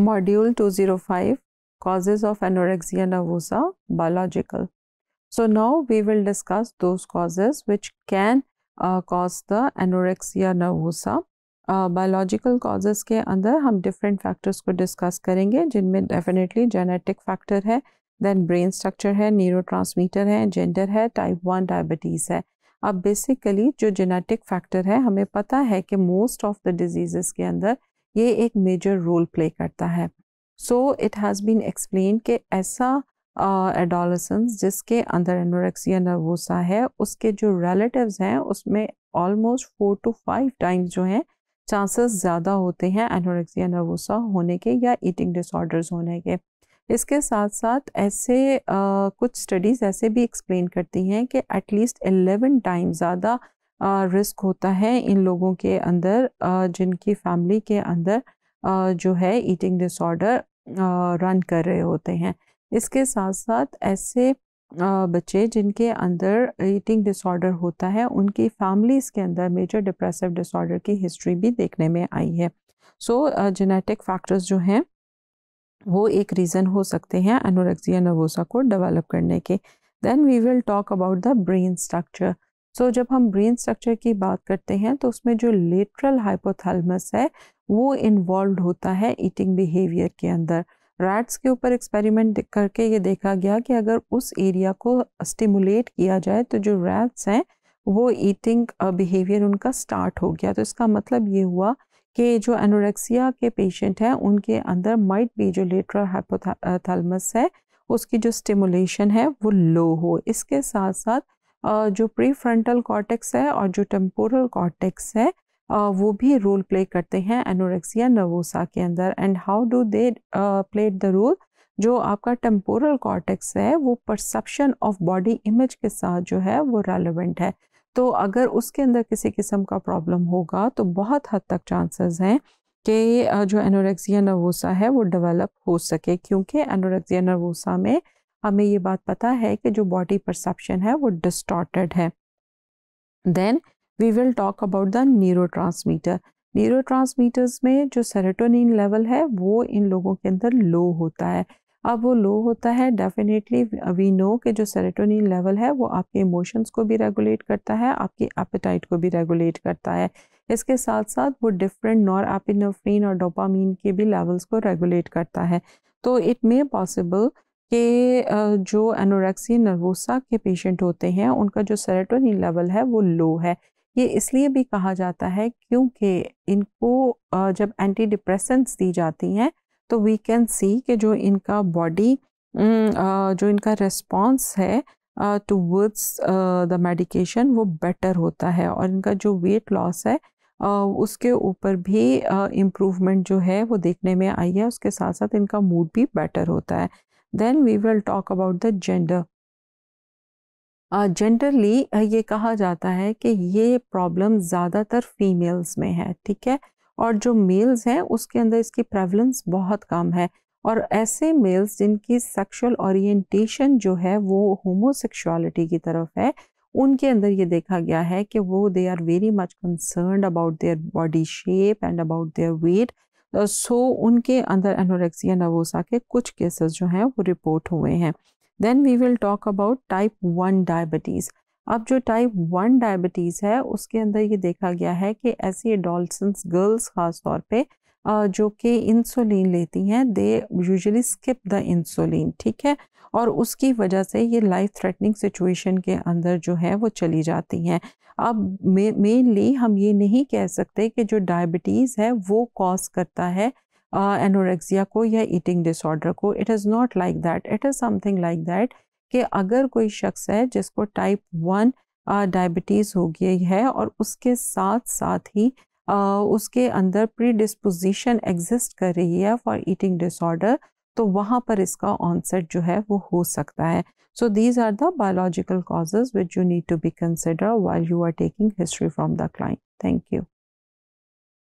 To 205 five of of anorexia Biological. Biological so now we will discuss those which which can cause the anorexia nervosa biological uh, causes uh, के अंदर हम different factors को discuss करेंगे जिनमें definitely genetic factor है then brain structure है neuro है gender है टाइप वन डायबिटीज़ है अब बेसिकली जो जेनेटिक फैक्टर है हमें पता है कि मोस्ट ऑफ द डिजीज़ के अंदर ये एक मेजर रोल प्ले करता है so it has been explain कि ऐसा एडोलसेंस uh, जिसके अंदर एनोरेक्सिया नर्वोसा है उसके जो रिलेटिव्स हैं उसमें almost four to five times जो हैं चांसेस ज़्यादा होते हैं एनोरेक्सिया नर्वोसा होने के या ईटिंग डिसऑर्डर्स होने के इसके साथ साथ ऐसे uh, कुछ स्टडीज़ ऐसे भी एक्सप्लेन करती हैं कि एटलीस्ट एलेवन टाइम ज़्यादा रिस्क होता है इन लोगों के अंदर जिनकी फैमिली के अंदर जो है ईटिंग डिसऑर्डर रन कर रहे होते हैं इसके साथ साथ ऐसे बच्चे जिनके अंदर ईटिंग डिसऑर्डर होता है उनकी फैमिलीज़ के अंदर मेजर डिप्रेसिव डिसऑर्डर की हिस्ट्री भी देखने में आई है सो जेनेटिक फैक्टर्स जो हैं वो एक रीज़न हो सकते हैं अनोरेक्सिया नर्वोसा को डेवलप करने के then we will talk about the brain structure so so, जब हम ब्रेन स्ट्रक्चर की बात करते हैं तो उसमें जो लेटरल हाइपोथैलमस है वो इन्वॉल्व होता है ईटिंग बिहेवियर के अंदर रैट्स के ऊपर एक्सपेरिमेंट करके ये देखा गया कि अगर उस एरिया को स्टिमुलेट किया जाए तो जो रैट्स हैं वो ईटिंग बिहेवियर उनका स्टार्ट हो गया तो इसका मतलब ये हुआ कि जो एनोरेक्सिया के पेशेंट हैं उनके अंदर माइट बी जो लेटरल हाइपोथैलेमस है उसकी जो स्टिमुलेशन है वो लो हो इसके साथ साथ जो प्री फ्रंटल कॉर्टेक्स है और जो टेम्पोरल कॉर्टेक्स है वो भी रोल प्ले करते हैं एनोरेक्सिया नर्वोसा के अंदर and how do they plate the role जो आपका टेम्पोरल कॉर्टेक्स है वो परसेप्शन ऑफ बॉडी इमेज के साथ जो है वो रेलिवेंट है तो अगर उसके अंदर किसी किस्म का प्रॉब्लम होगा तो बहुत हद तक चांसेस हैं कि जो एनोरेक्सिया नर्वोसा है वो डेवलप हो सके क्योंकि एनोरेक्सिया नर्वोसा में हमें ये बात पता है कि जो बॉडी परसेप्शन है वो डिस्टॉर्टेड है then we will talk about the neurotransmitter neurotransmitters में जो सेरेटोनिन लेवल है वो इन लोगों के अंदर लो होता है अब वो लो होता है डेफिनेटली वी नो कि जो सेरेटोनिन लेवल है वो आपके इमोशंस को भी रेगुलेट करता है आपकी एपेटाइट को भी रेगुलेट करता है इसके साथ साथ वो डिफरेंट नॉर एपिनोफ्रीन और डोपामीन के भी लेवल्स को रेगुलेट करता है तो इट मे पॉसिबल कि जो एनोरेक्सी नर्वोसा के पेशेंट होते हैं उनका जो सेरेटोनिन लेवल है वो लो है ये इसलिए भी कहा जाता है क्योंकि इनको जब एंटी डिप्रेसेंट्स दी जाती हैं तो वी कैन सी कि जो इनका बॉडी जो इनका रिस्पॉन्स है टूवर्ड्स द मेडिकेशन वो बेटर होता है और इनका जो वेट लॉस है उसके ऊपर भी इम्प्रूवमेंट जो है वो देखने में आई है उसके साथ साथ इनका मूड भी बेटर होता है then we will talk about the gender genderly ये कहा जाता है कि ये प्रॉब्लम ज़्यादातर फीमेल्स में है ठीक है और जो मेल्स हैं उसके अंदर इसकी प्रेवलेंस बहुत कम है और ऐसे मेल्स जिनकी सेक्शुअल ओरिएंटेशन जो है वो होमोसेक्सुअलिटी की तरफ है उनके अंदर ये देखा गया है कि वो they are very much concern about their body shape and about their weight so उनके अंदर एनोरेक्सिया नवोसा के कुछ केसेस जो हैं वो रिपोर्ट हुए हैं then we will talk about type one diabetes अब जो टाइप वन डायबिटीज़ है उसके अंदर ये देखा गया है कि ऐसी एडोलसेंस गर्ल्स ख़ास तौर पर जो कि इंसुलिन लेती हैं they usually skip the insulin ठीक है और उसकी वजह से ये लाइफ थ्रेटनिंग सिचुएशन के अंदर जो है वो चली जाती हैं अब मेनली हम ये नहीं कह सकते कि जो डायबिटीज़ है वो कॉज करता है एनोरेक्सिया को या ईटिंग डिसऑर्डर को it is not like that it is something like that कि अगर कोई शख्स है जिसको टाइप वन डायबिटीज़ हो गई है और उसके साथ साथ ही उसके अंदर प्री डिस्पोजिशन एग्जिस्ट कर रही है फॉर ईटिंग डिसऑर्डर तो वहाँ पर इसका ऑनसेट जो है वो हो सकता है so these are the biological causes which you need to be consider while you are taking history from the client thank you